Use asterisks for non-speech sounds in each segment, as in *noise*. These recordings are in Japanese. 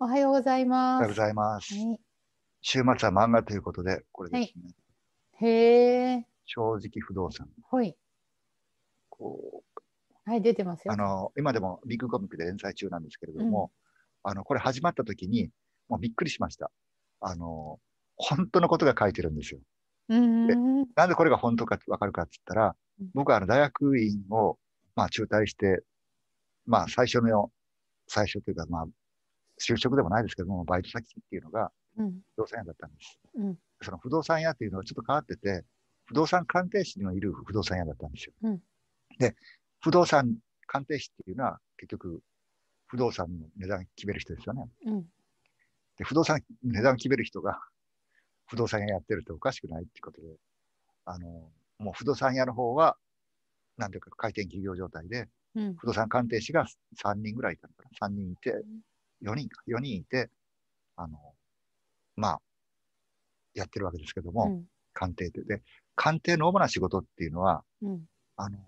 おはようございます。おはようございます。はい、週末は漫画ということで、これですね。はい、へえ。正直不動産。はい。こう。はい、出てますよ。あの、今でもビッグコミックで連載中なんですけれども、うん、あの、これ始まった時に、もうびっくりしました。あの、本当のことが書いてるんですよ。うんなんでこれが本当かわかるかって言ったら、僕はあの大学院を、まあ、中退して、まあ、最初の、最初というか、まあ、就職でもないですけども、バイト先っていうのが、不動産屋だったんです、うん。その不動産屋っていうのはちょっと変わってて、不動産鑑定士にはいる不動産屋だったんですよ。うん、で、不動産鑑定士っていうのは、結局、不動産の値段決める人ですよね。うん、で、不動産、値段決める人が、不動産屋やってるとおかしくないっていうことで、あの、もう不動産屋の方は、なんていうか、回転企業状態で、不動産鑑定士が3人ぐらいいたのかな。3人いて、4人か、4人いて、あの、まあ、やってるわけですけども、うん、鑑定で。で、鑑定の主な仕事っていうのは、うん、あの、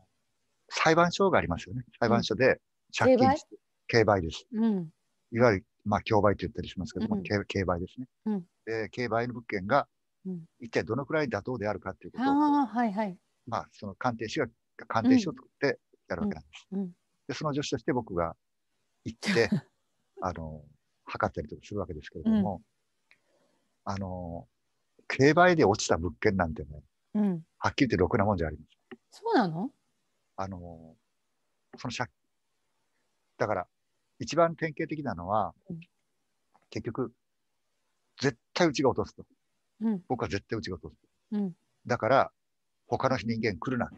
裁判所がありますよね。裁判所で借金して、競売です。いわゆる、まあ、競売って言ったりしますけども、競売ですね。で、競売の物件が、一体どのくらい妥当であるかっていうことを、はいはい、まあ、その鑑定士が鑑定士を作ってやるわけなんです。で、その助手として僕が行って、*laughs* あの測ったりとかするわけですけれども、うん、あの競売で落ちた物件なんてね、うん、はっきり言ってろくなもんじゃありません。そうなのあのその借だから一番典型的なのは、うん、結局絶対うちが落とすと、うん、僕は絶対うちが落とすと、うん、だから他の人間来るなっ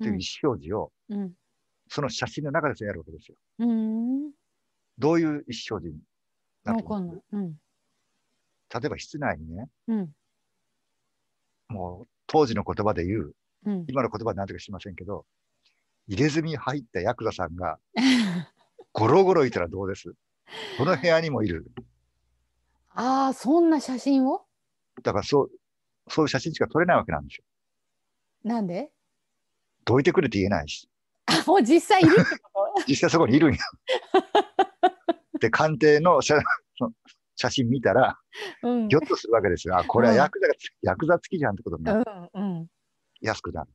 ていう意思表示を、その写真の中でやるわけですよ。どういう意思表示になってうん、例えば室内にね、うん、もう当時の言葉で言う、うん、今の言葉で何とかしませんけど、入れ墨入ったヤクザさんが、*laughs* ゴロゴロいたらどうですこの部屋にもいる。ああ、そんな写真をだからそう、そういう写真しか撮れないわけなんですよ。なんでどいてくれって言えないし。あ、もう実際いるってこと *laughs* 実際そこにいるんや。って官邸の写写真見たら、ぎょっとするわけですよ。あ、これはヤクザ、うん、ヤクザ付きじゃんってことになる。うんうん、安くなる。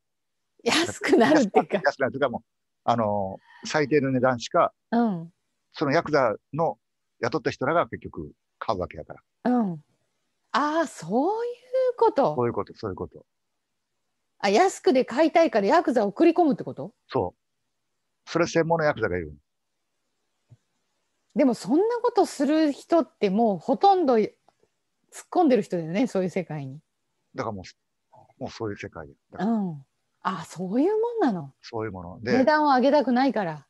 安くなるっていうか。安くなるというかもう、あのー、最低の値段しか、うん、そのヤクザの雇った人らが結局買うわけやから。うん、ああ、そういうこと。そういうこと、そういうこと。あ、安くで買いたいからヤクザを送り込むってことそう。それ専門のヤクザがいる。でもそんなことする人ってもうほとんど突っ込んでる人だよねそういう世界に。だからもうもうそういう世界だ、うん、あそういうもんなのそういうもので値段を上げたくないから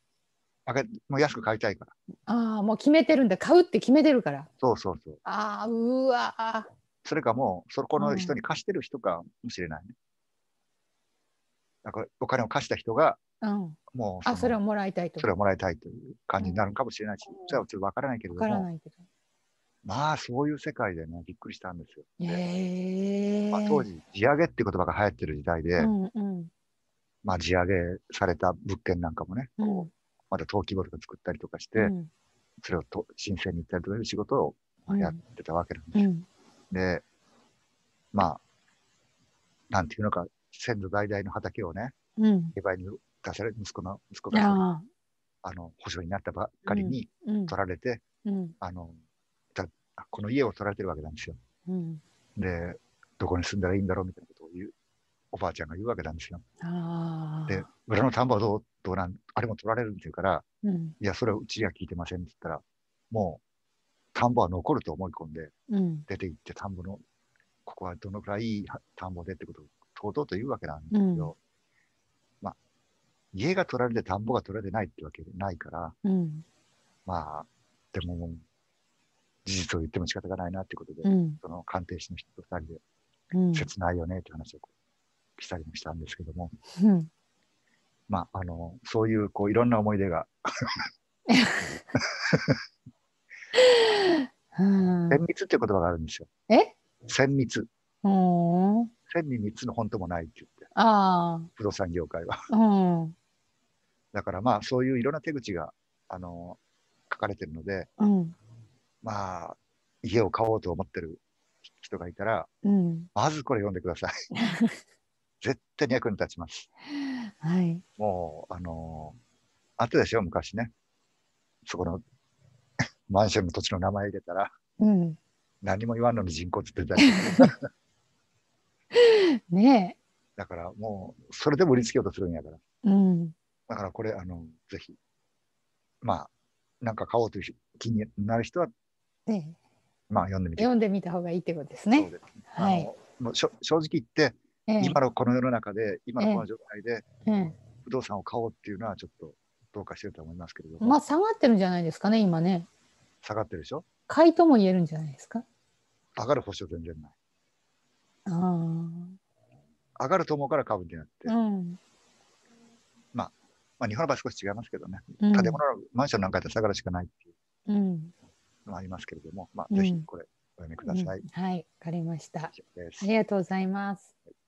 上げもう安く買いたいからああもう決めてるんだ買うって決めてるからそうそうそうああうわそれかもうそこの人に貸してる人かもしれないね、うん、だからお金を貸した人がうん、もうあそれをもらいたいとそれをもらいたいという感じになるかもしれないし、うん、それはちょっと分からないけれどもからないけどまあそういう世界でねびっくりしたんですよ。へえ。まあ、当時地上げっていう言葉が流行ってる時代で、うんうん、まあ地上げされた物件なんかもね、うん、こうまた登記簿とか作ったりとかして、うん、それをと申請に行ったりという仕事をやってたわけなんですよ。でまあなんていうのか先祖代々の畑をね、うん、庭に出され、息子の、息子が、あの、保証になったばっかりに取られて、うん、あの、だこの家を取られてるわけなんですよ。うん、で、どこに住んだらいいんだろうみたいなことを言う、おばあちゃんが言うわけなんですよ。で、裏の田んぼはどう、どうなん、あれも取られるって言うから、うん、いや、それはうちには聞いてませんって言ったら、もう、田んぼは残ると思い込んで、出て行って田んぼの、ここはどのくらいいい田んぼでってことをとうとうと言うわけなんですけど、家が取られて田んぼが取られてないってわけでないから、うん、まあ、でも、事実を言っても仕方がないなってことで、うん、その鑑定士の人と二人で、切ないよねって話をしたりもしたんですけども、まあ、あの、そういう、こう、いろんな思い出が *laughs* 千密っていう言葉があるんですよ。え千密。千に密の本当もないって言って。不動産業界は。だからまあそういういろんな手口があの書かれてるので、うん、まあ家を買おうと思ってる人がいたら、うん、まずこれ読んでください。*laughs* 絶対に役に立ちます。はい、もうあのあったでしょ昔ねそこの *laughs* マンションの土地の名前入れたら、うん、何も言わんのに人骨出たり *laughs* ねえだからもうそれでも売りつけようとするんやから。うんだからこれ、あの、ぜひ、まあ、なんか買おうという気になる人は、ええ、まあ読んでみて読んでみた方がいいってことですね。すはい、もう正直言って、え、今のこの世の中で、今のこの状態で、不動産を買おうっていうのはちょっとどうかしてると思いますけれども。まあ下がってるんじゃないですかね、今ね。下がってるでしょ買いとも言えるんじゃないですか上がる保証全然ない。あ上がると思うから買うんじゃなくて、うん、まあ、日本の場合少し違いますけどね、うん、建物のマンションなんかで下がるしかないっていうのもありますけれども、まあ、ぜひこれお読みください。はい、わかりました。ありがとうございます。はい